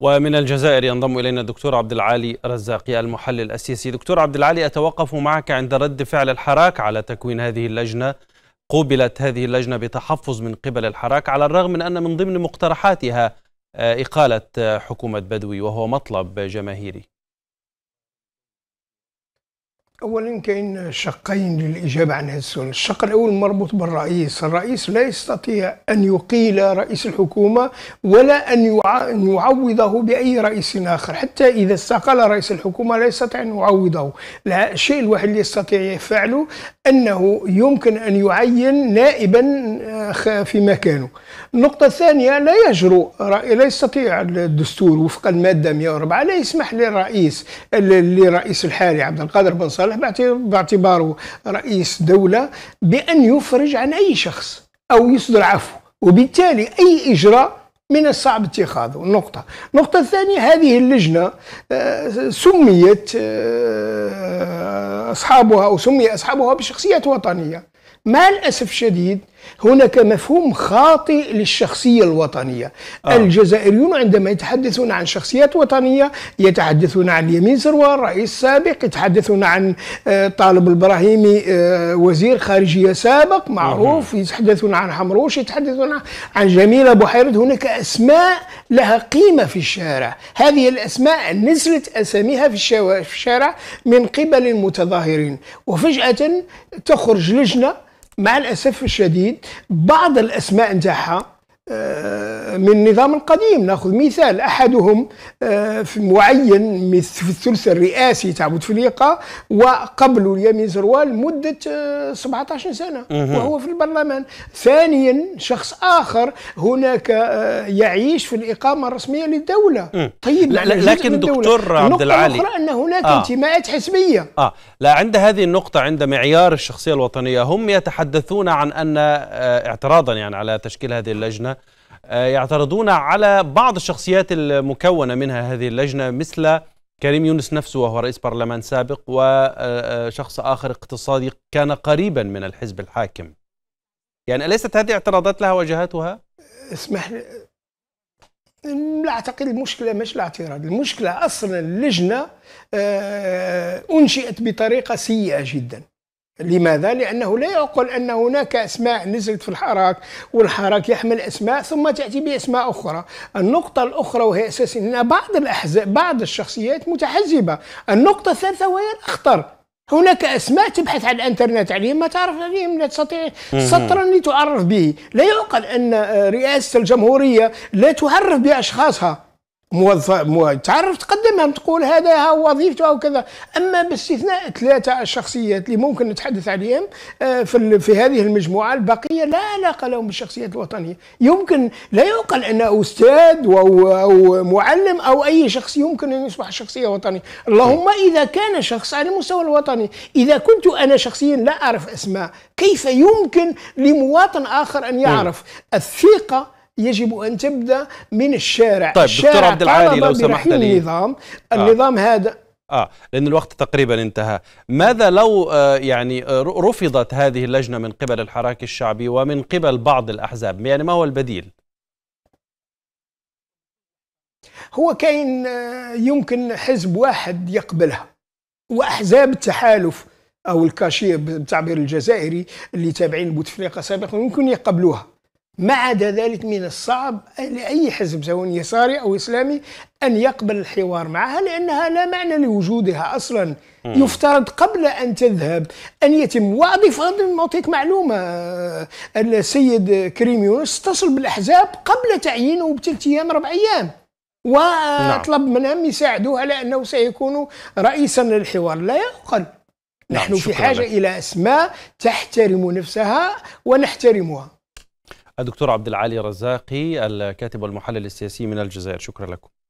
ومن الجزائر ينضم الينا الدكتور عبد العالي رزاقي المحلل السياسي دكتور عبد العالي اتوقف معك عند رد فعل الحراك على تكوين هذه اللجنه قوبلت هذه اللجنه بتحفظ من قبل الحراك على الرغم من ان من ضمن مقترحاتها آه، اقاله حكومه بدوي وهو مطلب جماهيري اولا كاين شقين للاجابه عن هذا السؤال، الشق الاول مربوط بالرئيس، الرئيس لا يستطيع ان يقيل رئيس الحكومه ولا ان يعوضه باي رئيس اخر، حتى اذا استقال رئيس الحكومه لا يستطيع ان يعوضه، الشيء الوحيد اللي يستطيع فعله انه يمكن ان يعين نائبا آه، في مكانه. النقطة الثانية لا يجرؤ لا يستطيع الدستور وفق المادة 104 لا يسمح للرئيس للرئيس الحالي عبد القادر بن صالح باعتباره رئيس دولة بأن يفرج عن أي شخص أو يصدر عفو وبالتالي أي إجراء من الصعب اتخاذه النقطة النقطة الثانية هذه اللجنة آه، سميت آه، أصحابها أو سمي أصحابها بشخصيات وطنية مع الأسف الشديد هناك مفهوم خاطئ للشخصية الوطنية آه. الجزائريون عندما يتحدثون عن شخصيات وطنية يتحدثون عن يمين سروار رئيس سابق يتحدثون عن آه، طالب البراهيمي آه، وزير خارجية سابق معروف آه. يتحدثون عن حمروش يتحدثون عن جميلة بحيرة هناك أسماء لها قيمة في الشارع هذه الأسماء نزلت أساميها في الشارع من قبل المتظاهرين وفجأة تخرج لجنة مع الاسف الشديد بعض الاسماء نتاعها آه، من النظام القديم ناخذ مثال احدهم آه، في معين في الثلث الرئاسي تاع بوتفليقه وقبله اليمين زروال مده 17 آه، سنه وهو في البرلمان ثانيا شخص اخر هناك يعيش في الاقامه الرسميه للدوله طيب يعني لكن دكتور عبد العالي أخرى ان هناك آه. انتماءات حزبيه اه لا عند هذه النقطه عند معيار الشخصيه الوطنيه هم يتحدثون عن ان اعتراضا يعني على تشكيل هذه اللجنه آه، يعترضون على بعض الشخصيات المكونة منها هذه اللجنة مثل كريم يونس نفسه وهو رئيس برلمان سابق وشخص آه، آه، آخر اقتصادي كان قريبا من الحزب الحاكم يعني أليست هذه اعتراضات لها وجهاتها؟ اسمح لي لا اعتقد المشكله مش الاعتراض المشكله اصلا اللجنه انشئت بطريقه سيئه جدا لماذا؟ لأنه لا يعقل أن هناك أسماء نزلت في الحراك والحراك يحمل أسماء ثم تأتي بأسماء أخرى النقطة الأخرى وهي أساس أن بعض الأحزاب بعض الشخصيات متحزبة النقطة الثالثة وهي الأخطر هناك اسماء تبحث على الانترنت عليهم ما تعرف عليهم لا تستطيع سطرا لتعرف به لا يعقل ان آه، رئاسه الجمهوريه لا تعرف باشخاصها موظف مو... تعرف تقدمهم تقول هذا هو وظيفته او كذا اما باستثناء ثلاثه الشخصيات اللي ممكن نتحدث عليهم آه، في ال... في هذه المجموعه البقيه لا علاقه لهم بالشخصيات الوطنيه يمكن لا يعقل ان استاذ او او معلم او اي شخص يمكن ان يصبح شخصيه وطنيه اللهم اذا كان شخص على المستوى الوطني اذا كنت انا شخصيا لا اعرف اسماء كيف يمكن لمواطن اخر ان يعرف نعم. الثقه يجب ان تبدا من الشارع طيب الشارع دكتور عبد العالي لو سمحت لي النظام آه. النظام هذا اه لان الوقت تقريبا انتهى ماذا لو آه يعني آه، رفضت هذه اللجنه من قبل الحراك الشعبي ومن قبل بعض الاحزاب يعني ما هو البديل هو كاين آه، يمكن حزب واحد يقبلها واحزاب التحالف او الكاشير بالتعبير الجزائري اللي تابعين بوتفليقه سابقا يمكن يقبلوها ما عدا ذلك من الصعب لأي حزب سواء يساري أو إسلامي أن يقبل الحوار معها لأنها لا معنى لوجودها أصلا مم. يفترض قبل أن تذهب أن يتم أيضا نعطيك معلومة السيد كريم يونس اتصل بالأحزاب قبل تعيينه بثلاث أيام أربع أيام نعم. وطلب منهم يساعدوه على أنه سيكون رئيسا للحوار لا يعقل نعم، نحن في حاجة لك. إلى أسماء تحترم نفسها ونحترمها الدكتور عبد العالي رزاقي الكاتب والمحلل السياسي من الجزائر شكرا لكم